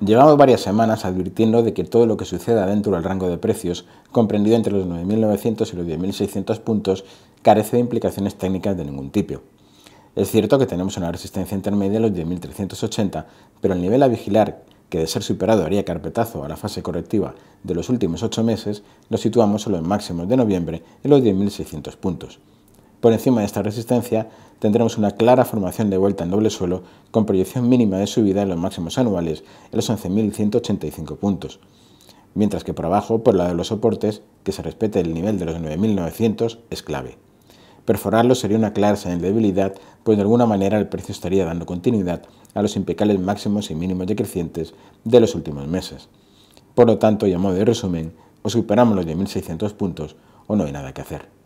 Llevamos varias semanas advirtiendo de que todo lo que suceda dentro del rango de precios, comprendido entre los 9.900 y los 10.600 puntos, carece de implicaciones técnicas de ningún tipo. Es cierto que tenemos una resistencia intermedia en los 10.380, pero el nivel a vigilar, que de ser superado haría carpetazo a la fase correctiva de los últimos 8 meses, lo situamos en en máximos de noviembre en los 10.600 puntos. Por encima de esta resistencia tendremos una clara formación de vuelta en doble suelo con proyección mínima de subida en los máximos anuales en los 11.185 puntos. Mientras que por abajo, por la de los soportes, que se respete el nivel de los 9.900 es clave. Perforarlo sería una clara señal de debilidad, pues de alguna manera el precio estaría dando continuidad a los impecables máximos y mínimos decrecientes de los últimos meses. Por lo tanto, y a modo de resumen, o superamos los 10.600 puntos o no hay nada que hacer.